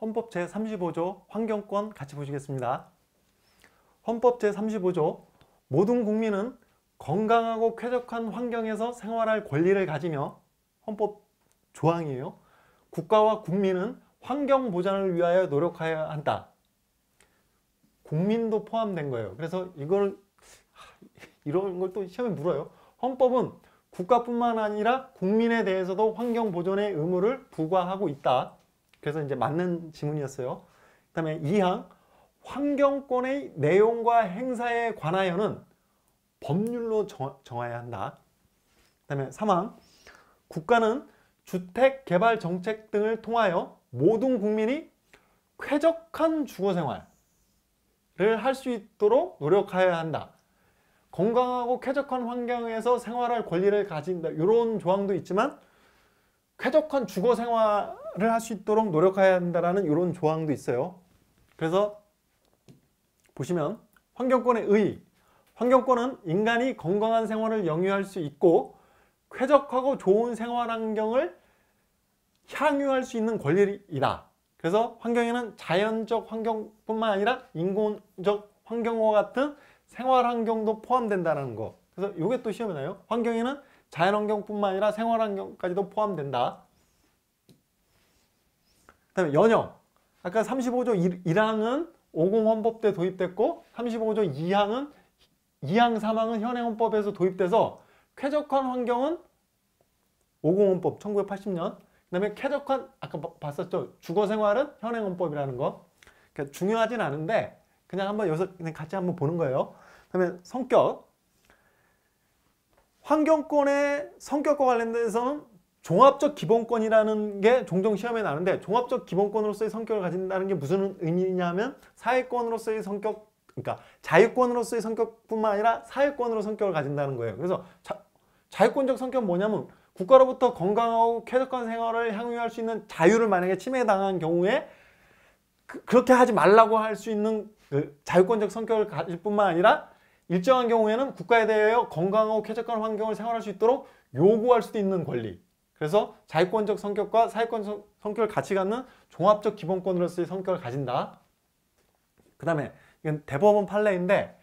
헌법 제35조 환경권 같이 보시겠습니다. 헌법 제35조 모든 국민은 건강하고 쾌적한 환경에서 생활할 권리를 가지며 헌법 조항이에요. 국가와 국민은 환경 보장을 위하여 노력해야 한다. 국민도 포함된 거예요. 그래서 이걸 이런 걸 또 시험에 물어요. 헌법은 국가뿐만 아니라 국민에 대해서도 환경 보존의 의무를 부과하고 있다. 그래서 이제 맞는 지문이었어요. 그 다음에 2항 환경권의 내용과 행사에 관하여는 법률로 정하여야 한다. 그 다음에 3항 국가는 주택개발 정책 등을 통하여 모든 국민이 쾌적한 주거생활을 할 수 있도록 노력하여야 한다. 건강하고 쾌적한 환경에서 생활할 권리를 가진다. 이런 조항도 있지만 쾌적한 주거 생활을 할 수 있도록 노력해야 한다라는 이런 조항도 있어요. 그래서 보시면 환경권의 의, 환경권은 인간이 건강한 생활을 영위할 수 있고 쾌적하고 좋은 생활 환경을 향유할 수 있는 권리이다. 그래서 환경에는 자연적 환경뿐만 아니라 인공적 환경과 같은 생활 환경도 포함된다는 거. 그래서 이게 또 시험에 나요. 환경에는 자연환경뿐만 아니라 생활환경까지도 포함된다. 그 다음에 연영. 아까 35조 1, 항은 50헌법 때 도입됐고 35조 2항은 2항 3항은 현행 헌법에서 도입돼서 쾌적한 환경은 50헌법 1980년 그 다음에 쾌적한 아까 봤었죠 주거생활은 현행헌법이라는 거 그러니까 중요하진 않은데 그냥 한번 여기서 그냥 같이 한번 보는 거예요. 그러면 성격. 환경권의 성격과 관련돼서는 종합적 기본권이라는 게 종종 시험에 나는데 종합적 기본권으로서의 성격을 가진다는 게 무슨 의미냐면 사회권으로서의 성격 그러니까 자유권으로서의 성격뿐만 아니라 사회권으로 성격을 가진다는 거예요. 그래서 자, 자유권적 성격은 뭐냐면 국가로부터 건강하고 쾌적한 생활을 향유할 수 있는 자유를 만약에 침해당한 경우에 그, 렇게 하지 말라고 할 수 있는 그 자유권적 성격을 가질 뿐만 아니라 일정한 경우에는 국가에 대하여 건강하고 쾌적한 환경을 생활할 수 있도록 요구할 수도 있는 권리 그래서 자유권적 성격과 사회권적 성격을 같이 갖는 종합적 기본권으로서의 성격을 가진다 그 다음에 이건 대법원 판례인데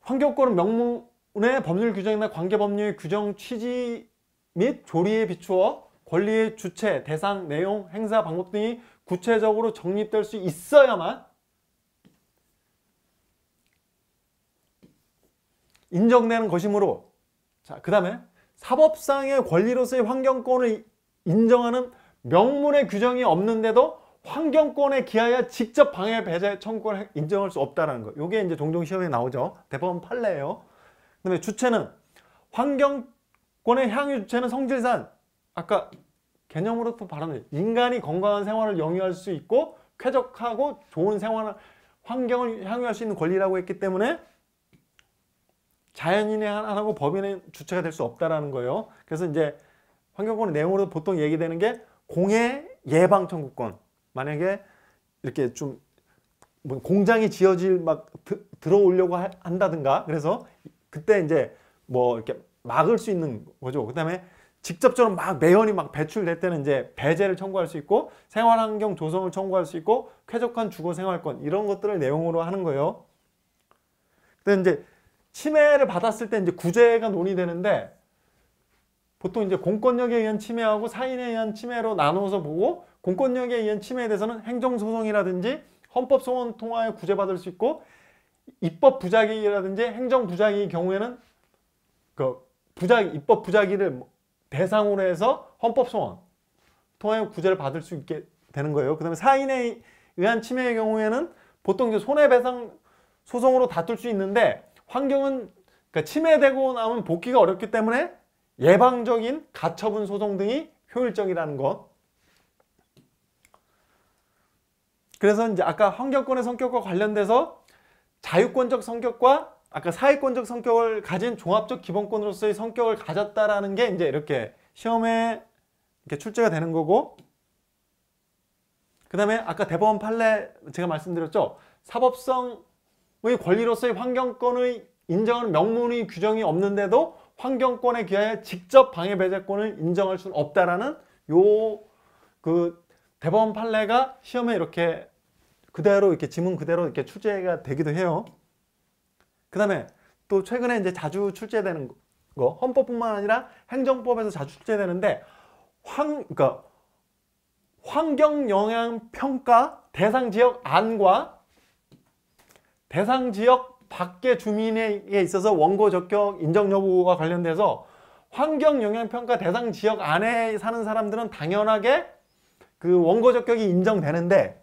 환경권은 명문의 법률 규정이나 관계 법률의 규정 취지 및 조리에 비추어 권리의 주체, 대상, 내용, 행사, 방법 등이 구체적으로 정립될 수 있어야만 인정되는 것이므로 자, 그 다음에 사법상의 권리로서의 환경권을 인정하는 명문의 규정이 없는데도 환경권에 기하여 직접 방해 배제 청구권을 인정할 수 없다는 거. 요게 이제 종종 시험에 나오죠. 대법원 판례예요. 그다음에 주체는 환경권의 향유 주체는 성질상 아까 개념으로부터 바라는 인간이 건강한 생활을 영위할 수 있고 쾌적하고 좋은 생활 환경을 향유할 수 있는 권리라고 했기 때문에 자연인의 하나고 법인의 주체가 될 수 없다라는 거예요. 그래서 이제 환경권의 내용으로 보통 얘기되는 게 공해 예방 청구권. 만약에 이렇게 좀 뭐 공장이 지어질 막 드, 들어오려고 한다든가 그래서 그때 이제 뭐 이렇게 막을 수 있는 거죠. 그다음에 직접적으로 막 매연이 막 배출될 때는 이제 배제를 청구할 수 있고 생활환경 조성을 청구할 수 있고 쾌적한 주거생활권 이런 것들을 내용으로 하는 거예요. 근데 이제 침해를 받았을 때 이제 구제가 논의되는데 보통 이제 공권력에 의한 침해하고 사인에 의한 침해로 나누어서 보고 공권력에 의한 침해에 대해서는 행정소송이라든지 헌법소원 통화에 구제받을 수 있고 입법 부작위라든지 행정 부작위의 경우에는 그 부작 입법 부작위를 대상으로 해서 헌법소원 통해 구제를 받을 수 있게 되는 거예요. 그 다음에 사인에 의한 침해의 경우에는 보통 이제 손해배상 소송으로 다툴 수 있는데 환경은 그러니까 침해되고 나면 복귀가 어렵기 때문에 예방적인 가처분 소송 등이 효율적이라는 것. 그래서 이제 아까 환경권의 성격과 관련돼서 자유권적 성격과 아까 사회권적 성격을 가진 종합적 기본권으로서의 성격을 가졌다라는 게 이제 이렇게 시험에 이렇게 출제가 되는 거고 그 다음에 아까 대법원 판례 제가 말씀드렸죠. 사법성의 권리로서의 환경권의 인정하는 명문의 규정이 없는데도 환경권에 기하여 직접 방해배제권을 인정할 수는 없다라는 요 그 대법원 판례가 시험에 이렇게 그대로 이렇게 지문 그대로 이렇게 출제가 되기도 해요. 그 다음에 또 최근에 이제 자주 출제되는 거 헌법뿐만 아니라 행정법에서 자주 출제되는데 환, 그러니까 환경영향평가 대상지역 안과 대상지역 밖의 주민에 있어서 원고 적격 인정 여부와 관련돼서 환경영향평가 대상지역 안에 사는 사람들은 당연하게 그 원고 적격이 인정되는데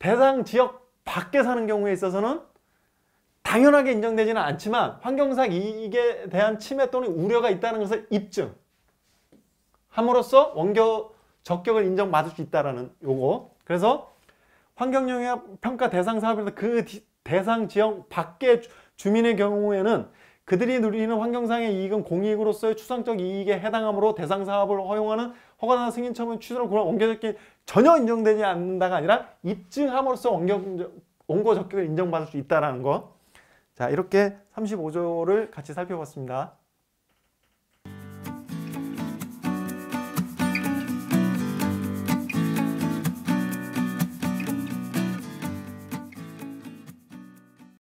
대상 지역 밖에 사는 경우에 있어서는 당연하게 인정되지는 않지만 환경상 이익에 대한 침해 또는 우려가 있다는 것을 입증 함으로써 원격 적격을 인정받을 수 있다라는 요거 그래서 환경영향 평가 대상 사업에서 그 대상 지역 밖의 주민의 경우에는 그들이 누리는 환경상의 이익은 공익으로서의 추상적 이익에 해당하므로 대상 사업을 허용하는 허가나 승인 처분 취소를 고려한 원격적인 전혀 인정되지 않는다가 아니라 입증함으로써 원고 적격을 인정받을 수 있다는 라 거. 자 이렇게 35조를 같이 살펴봤습니다.